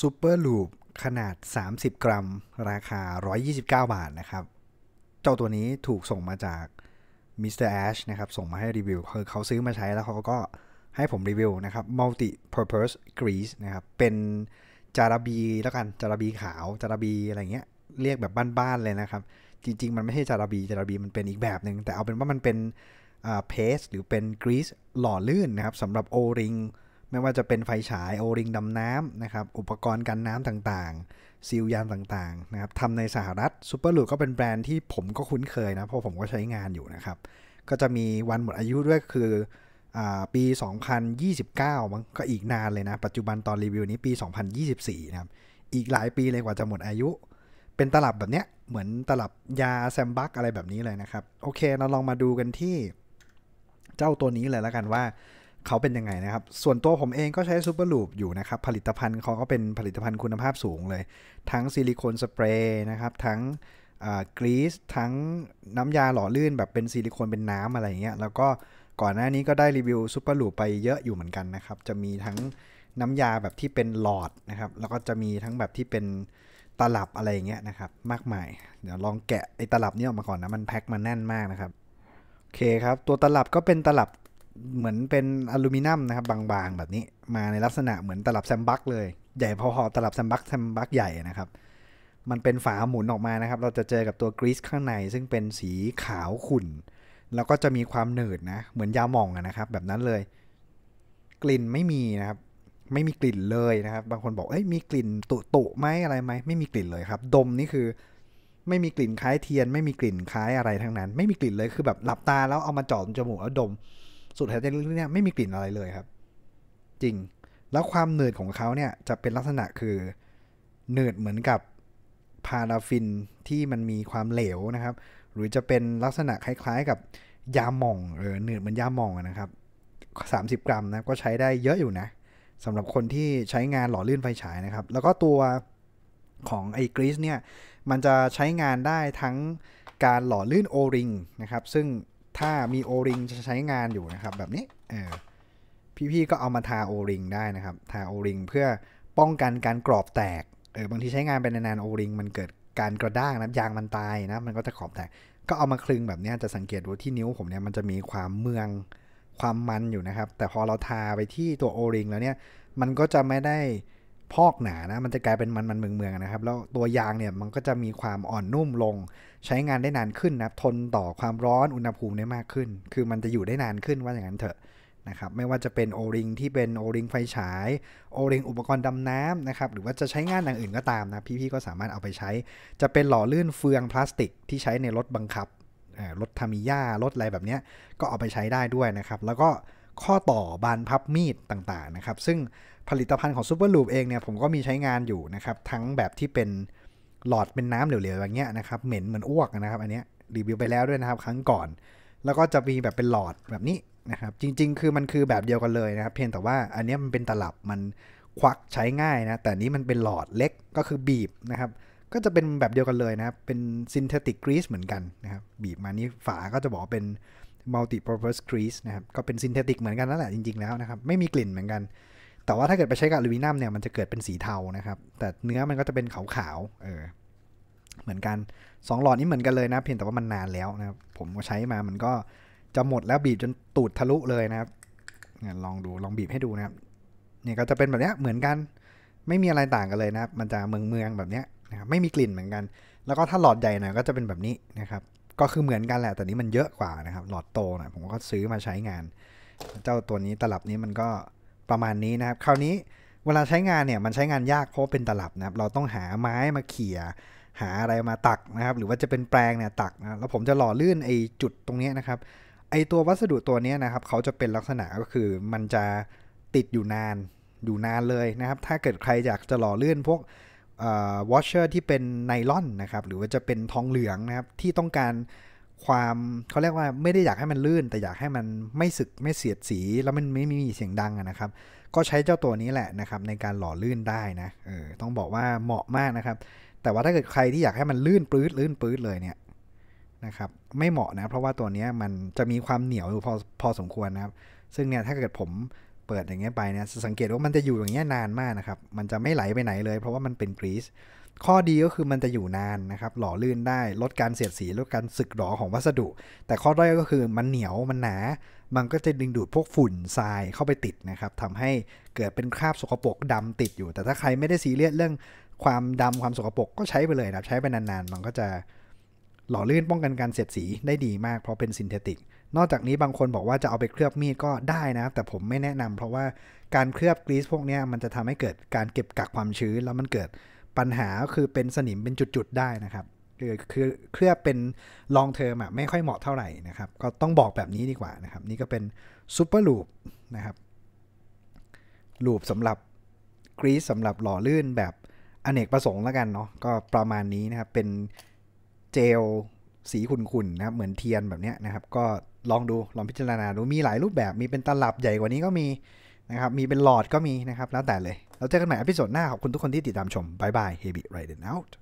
ซูเปอร์ลูปขนาด 30 กรัมราคา 129 บาทนะครับ เจ้าตัวนี้ถูกส่งมาจากมิสเตอร์แอชนะครับ ส่งมาให้รีวิวคือเขาซื้อมาใช้แล้วเขาก็ให้ผมรีวิวนะครับ multi purpose grease นะครับ เป็นจาระบีแล้วกัน จาระบีขาว จาระบีอะไรเงี้ยเรียกแบบบ้านๆเลยนะครับ จริง ๆ มันไม่ใช่จาระบี จาระบีมันเป็นอีกแบบหนึ่งแต่เอาเป็นว่ามันเป็นเพสหรือเป็นกรีซหล่อลื่นนะครับสำหรับโอริงไม่ว่าจะเป็นไฟฉายโอริงดำน้ำนะครับอุปกรณ์กันน้ำต่างๆซีลยานต่างๆนะครับทำในสหรัฐซูเปอร์ลูก็เป็นแบรนด์ที่ผมก็คุ้นเคยนะ เพราะผมก็ใช้งานอยู่นะครับ ก็จะมีวันหมดอายุด้วยคืออปี 2029 มันก็อีกนานเลยนะ ปัจจุบันตอนรีวิวนี้ปี 2024นะครับอีกหลายปีเลยกว่าจะหมดอายุ เป็นตลับแบบเนี้ยเหมือนตลับยาแซมบักอะไรแบบนี้เลยนะครับโอเคเราลองมาดูกันที่ เจ้าตัวนี้เลยแล้วกันว่าเขาเป็นยังไงนะครับส่วนตัวผมเองก็ใช้ซูเปอร์ลูปอยู่นะครับผลิตภัณฑ์เขาก็เป็นผลิตภัณฑ์คุณภาพสูงเลย ทั้งซิลิโคนสเปรย์นะครับ ทั้งกรีซทั้งน้ำยาหล่อลื่นแบบเป็นซิลิโคนเป็นน้ำอะไรอย่างเงี้ยแล้วก็ก่อนหน้านี้ก็ได้รีวิวซูเปอร์ลูปไปเยอะอยู่เหมือนกันนะครับจะมีทั้งน้ำยาแบบที่เป็นหลอดนะครับแล้วก็จะมีทั้งแบบที่เป็นตลับอะไรอย่างเงี้ยนะครับมากมายเดี๋ยวลองแกะไอ้ตลับนี้ออกมาก่อนนะมันแพ็คมาแน่นมากนะครับโอเคครับตัวตลับก็เป็นตลับเหมือนเป็นอลูมิเนียมนะครับบางๆ แบบนี้มาในลักษณะเหมือนตลับแซมบักเลยใหญ่พอๆตลับแซมบักแซมบักใหญ่นะครับมันเป็นฝาหมุนออกมานะครับเราจะเจอกับตัวกรีซข้างในซึ่งเป็นสีขาวขุ่นแล้วก็จะมีความหนืดนะเหมือนยาหม่องนะครับแบบนั้นเลย กลิ่นไม่มีนะครับไม่มีกลิ่นเลยนะครับ บางคนบอกเอ้ยมีกลิ่นตุตุไหมอะไรไหมไม่มีกลิ่นเลยครับดมนี่คือไม่มีกลิ่นคล้ายเทียน ไม่มีกลิ่นคล้ายอะไรทั้งนั้น ไม่มีกลิ่นเลยคือแบบหลับตาแล้วเอามาจอดจมูกแล้วดมสุดหายใจลึกๆเนี่ยไม่มีกลิ่นอะไรเลยครับ จริงแล้วความเหนืดของเขาเนี่ยจะเป็นลักษณะคือเหนืดเหมือนกับพาราฟินที่มันมีความเหลวนะครับหรือจะเป็นลักษณะคล้าย ๆ กับยาหม่องเออเนืดเหมือนยาหม่องนะครับ 30 กรัมนะก็ใช้ได้เยอะอยู่นะสำหรับคนที่ใช้งานหล่อลื่นไฟฉายนะครับแล้วก็ตัวของไอ้กรีซเนี่ยมันจะใช้งานได้ทั้งการหล่อลื่นโอริงนะครับซึ่งถ้ามีโอริงจะใช้งานอยู่นะครับ แบบนี้เออพี่ๆก็เอามาทาโอริงได้นะครับ ทาโอริงเพื่อป้องกันการกรอบแตกเออบางทีใช้งานไปนานๆโอริงมันเกิดการกระด้างนะยางมันตายนะมันก็จะขอบแตกก็เอามาคลึงแบบนี้จะสังเกตว่าที่นิ้วผมเนี่ยมันจะมีความเมืองความมันอยู่นะครับ แต่พอเราทาไปที่ตัวโอริงแล้วเนี่ยมันก็จะไม่ได้พอกหนานะมันจะกลายเป็นมันมันเมืองเมืองนะครับแล้วตัวยางเนี่ยมันก็จะมีความอ่อนนุ่มลง ใช้งานได้นานขึ้นนะทนต่อความร้อนอุณหภูมิได้มากขึ้น คือมันจะอยู่ได้นานขึ้นว่าอย่างนั้นเถอะนะครับไม่ว่าจะเป็นโอริงที่เป็นโอริงไฟฉาย โอริง อุปกรณ์ดำน้ำนะครับหรือว่าจะใช้งานอย่างอื่นก็ตามนะพี่ๆก็สามารถเอาไปใช้ จะเป็นหล่อลื่นเฟืองพลาสติกที่ใช้ในรถบังคับรถทามิย่ารถอะไรแบบนี้ก็เอาไปใช้ได้ด้วยนะครับแล้วก็ข้อต่อบานพับมีดต่างๆนะครับ ซึ่งผลิตภัณฑ์ของซูเปอร์ลูปเองเนี่ยผมก็มีใช้งานอยู่นะครับทั้งแบบที่เป็นหลอดเป็นน้ำเหลวๆอย่างเงี้ยนะครับเหม็นเหมือนอ้วกนะครับอันเนี้ยรีวิวไปแล้วด้วยนะครับครั้งก่อนแล้วก็จะมีแบบเป็นหลอดแบบนี้นะครับจริง ๆ คือมันคือแบบเดียวกันเลยนะครับเพียงแต่ว่าอันนี้มันเป็นตลับมันควักใช้ง่ายนะ แต่นี้มันเป็นหลอดเล็กก็คือบีบนะครับก็จะเป็นแบบเดียวกันเลยนะครับเป็นซินเทติกกรีซเหมือนกันนะครับบีบมานี้ฝาก็จะบอกเป็น multi purpose grease นะครับก็เป็นซินเทติกเหมือนกันนั่นแหละจริงๆแล้วนะครับไม่มีกลิ่นเหมือนกัน แต่ว่าถ้าเกิดไปใช้กับลูมิเนียมเนี่ยมันจะเกิดเป็นสีเทานะครับ แต่เนื้อมันก็จะเป็นขาวๆเออเหมือนกัน 2 หลอดนี้เหมือนกันเลยนะ เพียงแต่ว่ามันนานแล้วนะครับ ผมใช้มา มันก็จะหมดแล้วบีบจนตูดทะลุเลยนะครับ ลองดูลองบีบให้ดูนะครับ เนี่ยก็จะเป็นแบบนี้เหมือนกัน ไม่มีอะไรต่างกันเลยนะครับ มันจะเมืองเมืองแบบนี้นะครับไม่มีกลิ่นเหมือนกัน แล้วก็ถ้าหลอดใหญ่หน่อยก็จะเป็นแบบนี้นะครับก็คือเหมือนกัน แหละแต่นี้มันเยอะกว่านะครับหลอดโตนะผมก็ซื้อมาใช้งาน เจ้าตัวนี้ตลับนี้มันก็ประมาณนี้นะครับคราวนี้เวลาใช้งานเนี่ยมันใช้งานยากเพราะเป็นตลับนะครับ เราต้องหาไม้มาเขี่ยหาอะไรมาตักนะครับ หรือว่าจะเป็นแปรงเนี่ยตักนะแล้วผมจะหล่อลื่นไอ้จุดตรงนี้นะครับ ไอ้ตัววัสดุตัวนี้นะครับเขาจะเป็นลักษณะก็คือมันจะติดอยู่นานอยู่นานเลยนะครับ ถ้าเกิดใครอยากจะหล่อเลื่อนพวกวอชเชอร์ที่เป็นไนลอนนะครับหรือว่าจะเป็นทองเหลืองนะครับที่ต้องการความเขาเรียกว่าไม่ได้อยากให้มันลื่น แต่อยากให้มันไม่สึกไม่เสียดสีแล้วมันไม่มีเสียงดังนะครับ ก็ใช้เจ้าตัวนี้แหละนะครับในการหล่อลื่นได้นะเออต้องบอกว่าเหมาะมากนะครับแต่ว่าถ้าเกิดใครที่อยากให้มันลื่นปื๊ดลื่นปื๊ดเลยเนี่ยนะครับไม่เหมาะนะเพราะว่าตัวนี้มันจะมีความเหนียวพอพอสมควรนะครับ ซึ่งเนี่ยถ้าเกิดผมเปิดอย่างเงี้ยไปเนี่ยสังเกตว่ามันจะอยู่อย่างเงี้ยนานมากนะครับมันจะไม่ไหลไปไหนเลย เพราะว่ามันเป็นกรีซข้อดีก็คือมันจะอยู่นานนะครับหล่อลื่นได้ลดการเสียดสีลดการสึกหรอของวัสดุ แต่ข้อด้อยก็คือ มันเหนียวมันหนา มันก็จะดึงดูดพวกฝุ่นทรายเข้าไปติดนะครับทำให้เกิดเป็นคราบสกปรกดำติดอยู่ แต่ถ้าใครไม่ได้ซีเรียสเรื่อง ความดำความสกปรกก็ใช้ไปเลยนะใช้ไปนานๆมันก็จะ หล่อลื่นป้องกันการเสียดสีได้ดี มากเพราะเป็นซินเทติกนอกจากนี้บางคนบอกว่าจะเอาไปเคลือบมีดก็ได้นะครับแต่ผมไม่แนะนำ เพราะว่าการเคลือบกรีซพวกนี้มันจะทำให้เกิดการเก็บกักความชื้นแล้วมันเกิดปัญหาคือเป็นสนิมเป็นจุดๆได้นะครับคือคือเคลือบเป็นลองเทอมอ่ะไม่ค่อยเหมาะเท่าไหร่นะครับ ก็ต้องบอกแบบนี้ดีกว่า นะครับ นี่ก็เป็นซูเปอร์ลูปนะครับลูปสำหรับกรีซสำหรับหล่อลื่นแบบอเนกประสงค์แล้วกันเนาะก็ประมาณนี้นะครับเป็นเจลสีขุ่นๆนะครับเหมือนเทียนแบบนี้นะครับ ก็ลองดูลองพิจารณาดูมีหลายรูปแบบมีเป็นตลับใหญ่กว่านี้ก็มีนะครับมีเป็นหลอดก็มีนะครับ แล้วแต่เลยเราเจอกันใหม่อพิโซดหน้า ขอบคุณทุกคนที่ติดตามชมบายบายเฮบิไรเดนเอาท์